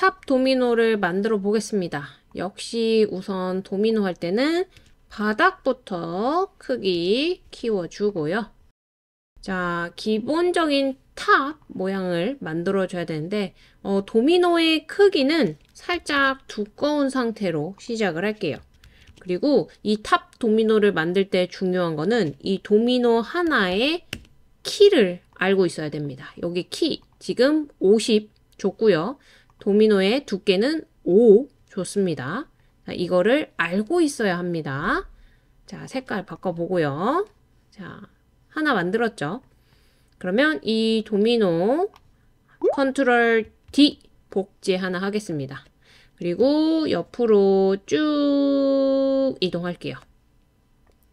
탑 도미노를 만들어 보겠습니다. 역시 우선 도미노 할 때는 바닥부터 크기 키워주고요. 자, 기본적인 탑 모양을 만들어 줘야 되는데 어, 도미노의 크기는 살짝 두꺼운 상태로 시작을 할게요. 그리고 이 탑 도미노를 만들 때 중요한 거는 이 도미노 하나의 키를 알고 있어야 됩니다. 여기 키 지금 50 줬고요. 도미노의 두께는 5 좋습니다. 자, 이거를 알고 있어야 합니다. 자, 색깔 바꿔보고요. 자, 하나 만들었죠. 그러면 이 도미노 컨트롤 D 복제 하나 하겠습니다. 그리고 옆으로 쭉 이동할게요.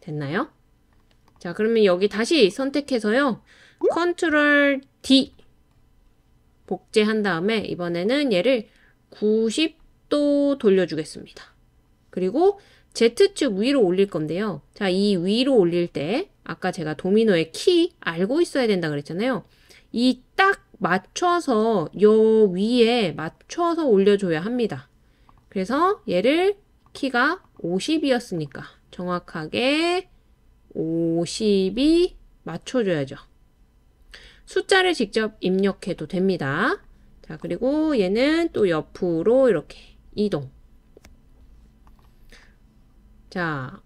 됐나요? 자, 그러면 여기 다시 선택해서요. 컨트롤 D 복제한 다음에 이번에는 얘를 90도 돌려주겠습니다. 그리고 Z축 위로 올릴 건데요. 자, 이 위로 올릴 때 아까 제가 도미노의 키 알고 있어야 된다 그랬잖아요. 이 딱 맞춰서 요 위에 맞춰서 올려줘야 합니다. 그래서 얘를 키가 50이었으니까 정확하게 50이 맞춰줘야죠. 숫자를 직접 입력해도 됩니다. 자, 그리고 얘는 또 옆으로 이렇게 이동. 자,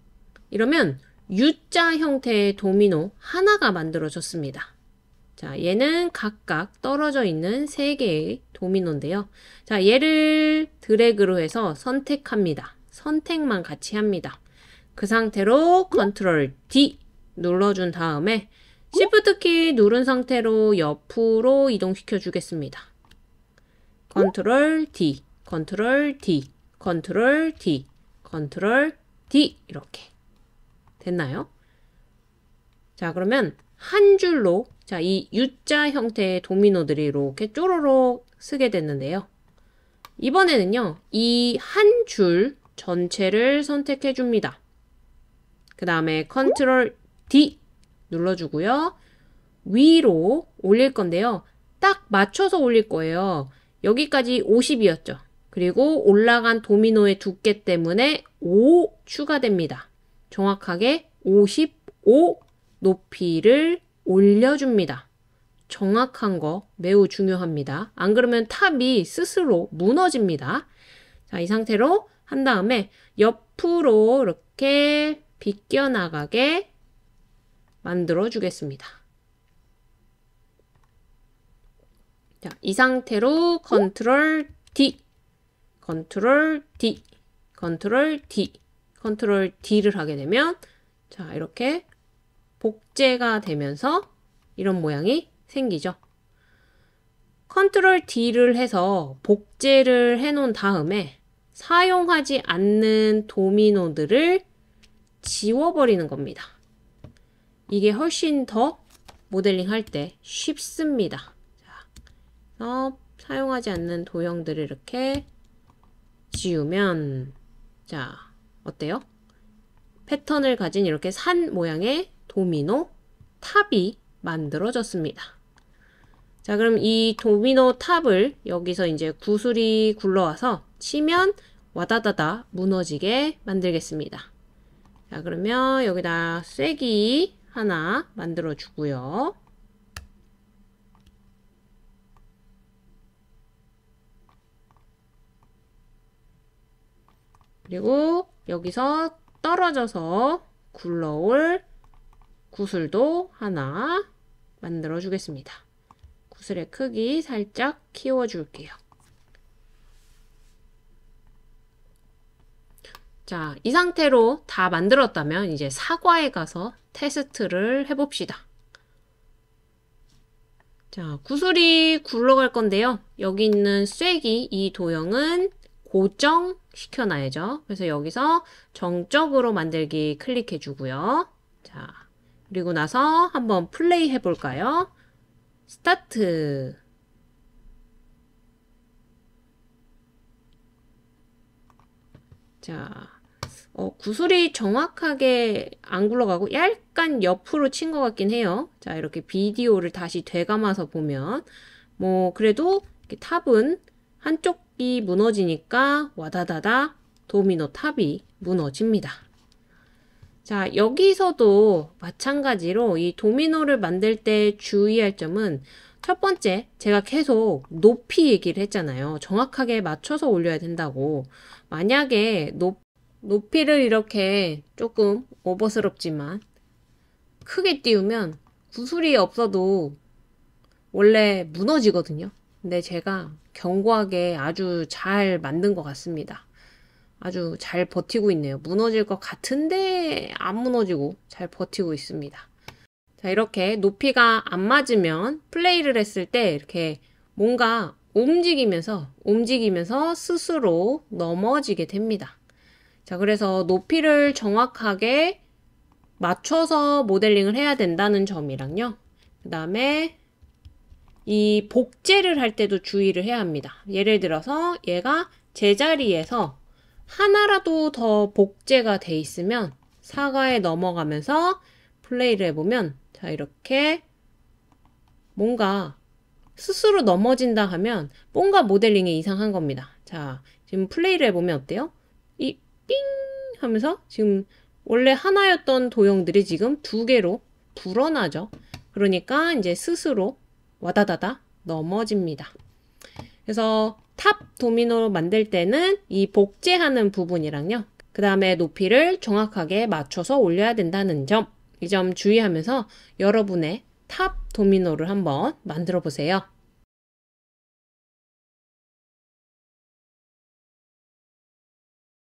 이러면 U자 형태의 도미노 하나가 만들어졌습니다. 자, 얘는 각각 떨어져 있는 세 개의 도미노인데요. 자, 얘를 드래그로 해서 선택합니다. 선택만 같이 합니다. 그 상태로 컨트롤 D 눌러준 다음에 Shift 키 누른 상태로 옆으로 이동시켜 주겠습니다. Ctrl D, Ctrl D, Ctrl D, Ctrl D 이렇게 됐나요? 자 그러면 한 줄로 자이 U자 형태의 도미노들이 이렇게 쪼로록 쓰게 됐는데요. 이번에는요. 이 한 줄 전체를 선택해 줍니다. 그 다음에 컨트롤 D 눌러주고요. 위로 올릴 건데요. 딱 맞춰서 올릴 거예요. 여기까지 50이었죠. 그리고 올라간 도미노의 두께 때문에 5 추가됩니다. 정확하게 55 높이를 올려줍니다. 정확한 거 매우 중요합니다. 안 그러면 탑이 스스로 무너집니다. 자, 이 상태로 한 다음에 옆으로 이렇게 비껴나가게 만들어 주겠습니다. 자, 이 상태로 컨트롤 D, 컨트롤 D, 컨트롤 D, 컨트롤 D를 하게 되면 자, 이렇게 복제가 되면서 이런 모양이 생기죠. 컨트롤 D를 해서 복제를 해 놓은 다음에 사용하지 않는 도미노들을 지워버리는 겁니다. 이게 훨씬 더 모델링 할 때 쉽습니다. 자, 어, 사용하지 않는 도형들을 이렇게 지우면 자, 어때요? 패턴을 가진 이렇게 산 모양의 도미노 탑이 만들어졌습니다. 자, 그럼 이 도미노 탑을 여기서 이제 구슬이 굴러와서 치면 와다다다 무너지게 만들겠습니다. 자, 그러면 여기다 쐐기 하나 만들어 주고요. 그리고 여기서 떨어져서 굴러올 구슬도 하나 만들어 주겠습니다. 구슬의 크기 살짝 키워 줄게요. 자, 이 상태로 다 만들었다면 이제 사과에 가서 테스트를 해봅시다. 자, 구슬이 굴러갈 건데요. 여기 있는 쐐기 이 도형은 고정시켜놔야죠. 그래서 여기서 정적으로 만들기 클릭해 주고요. 자, 그리고 나서 한번 플레이 해볼까요? 스타트 자, 어, 구슬이 정확하게 안 굴러가고 약간 옆으로 친 것 같긴 해요. 자, 이렇게 비디오를 다시 되감아서 보면 뭐 그래도 탑은 한쪽이 무너지니까 와다다다 도미노 탑이 무너집니다. 자, 여기서도 마찬가지로 이 도미노를 만들 때 주의할 점은 첫 번째, 제가 계속 높이 얘기를 했잖아요. 정확하게 맞춰서 올려야 된다고. 만약에 높, 높이를 이렇게 조금 오버스럽지만 크게 띄우면 구슬이 없어도 원래 무너지거든요. 근데 제가 견고하게 아주 잘 만든 것 같습니다. 아주 잘 버티고 있네요. 무너질 것 같은데 안 무너지고 잘 버티고 있습니다. 자, 이렇게 높이가 안 맞으면 플레이를 했을 때 이렇게 뭔가 움직이면서 움직이면서 스스로 넘어지게 됩니다. 자, 그래서 높이를 정확하게 맞춰서 모델링을 해야 된다는 점이랑요. 그 다음에 이 복제를 할 때도 주의를 해야 합니다. 예를 들어서 얘가 제자리에서 하나라도 더 복제가 돼 있으면 사과에 넘어가면서 플레이를 해보면 자 이렇게 뭔가 스스로 넘어진다 하면 뭔가 모델링이 이상한 겁니다. 자 지금 플레이를 해보면 어때요? 이 삥 하면서 지금 원래 하나였던 도형들이 지금 두 개로 불어나죠. 그러니까 이제 스스로 와다다다 넘어집니다. 그래서 탑 도미노 만들 때는 이 복제하는 부분이랑요. 그 다음에 높이를 정확하게 맞춰서 올려야 된다는 점. 이점 주의하면서 여러분의 탑 도미노를 한번 만들어 보세요.